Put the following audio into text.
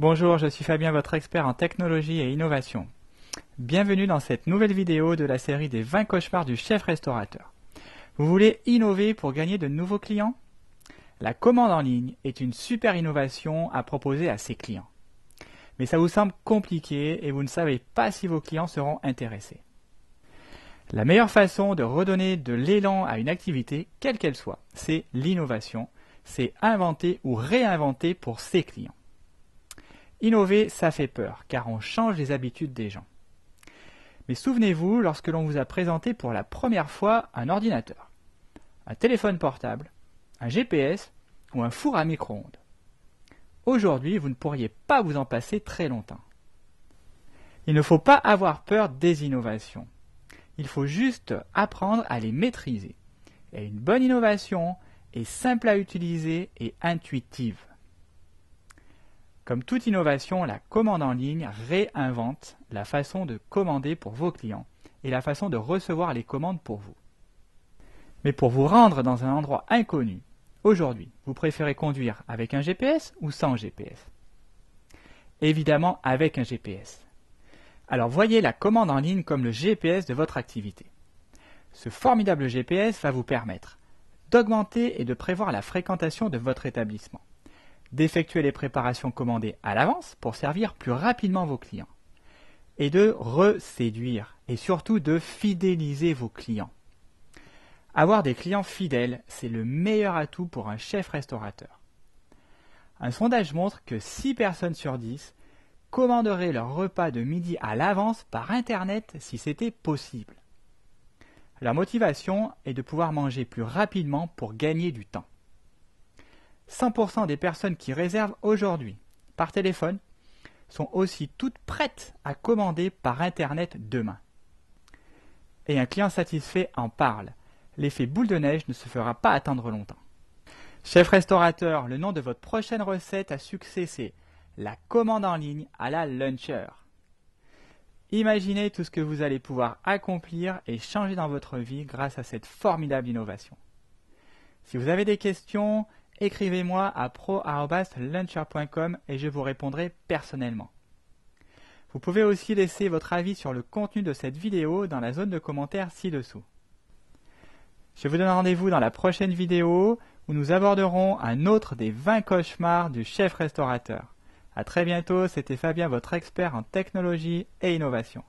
Bonjour, je suis Fabien, votre expert en technologie et innovation. Bienvenue dans cette nouvelle vidéo de la série des 20 cauchemars du chef restaurateur. Vous voulez innover pour gagner de nouveaux clients La commande en ligne est une super innovation à proposer à ses clients. Mais ça vous semble compliqué et vous ne savez pas si vos clients seront intéressés. La meilleure façon de redonner de l'élan à une activité, quelle qu'elle soit, c'est l'innovation, c'est inventer ou réinventer pour ses clients. Innover, ça fait peur, car on change les habitudes des gens. Mais souvenez-vous lorsque l'on vous a présenté pour la première fois un ordinateur, un téléphone portable, un GPS ou un four à micro-ondes. Aujourd'hui, vous ne pourriez pas vous en passer très longtemps. Il ne faut pas avoir peur des innovations. Il faut juste apprendre à les maîtriser. Et une bonne innovation est simple à utiliser et intuitive. Comme toute innovation, la commande en ligne réinvente la façon de commander pour vos clients et la façon de recevoir les commandes pour vous. Mais pour vous rendre dans un endroit inconnu, aujourd'hui, vous préférez conduire avec un GPS ou sans GPS Évidemment avec un GPS. Alors voyez la commande en ligne comme le GPS de votre activité. Ce formidable GPS va vous permettre d'augmenter et de prévoir la fréquentation de votre établissement, d'effectuer les préparations commandées à l'avance pour servir plus rapidement vos clients, et de reséduire, et surtout de fidéliser vos clients. Avoir des clients fidèles, c'est le meilleur atout pour un chef restaurateur. Un sondage montre que 6 personnes sur 10 commanderaient leur repas de midi à l'avance par Internet si c'était possible. La motivation est de pouvoir manger plus rapidement pour gagner du temps. 100% des personnes qui réservent aujourd'hui par téléphone sont aussi toutes prêtes à commander par Internet demain. Et un client satisfait en parle. L'effet boule de neige ne se fera pas attendre longtemps. Chef restaurateur, le nom de votre prochaine recette à succès, c'est la commande en ligne à la luncher. Imaginez tout ce que vous allez pouvoir accomplir et changer dans votre vie grâce à cette formidable innovation. Si vous avez des questions, écrivez-moi à pro.luncher.com et je vous répondrai personnellement. Vous pouvez aussi laisser votre avis sur le contenu de cette vidéo dans la zone de commentaires ci-dessous. Je vous donne rendez-vous dans la prochaine vidéo où nous aborderons un autre des 20 cauchemars du chef restaurateur. A très bientôt, c'était Fabien, votre expert en technologie et innovation.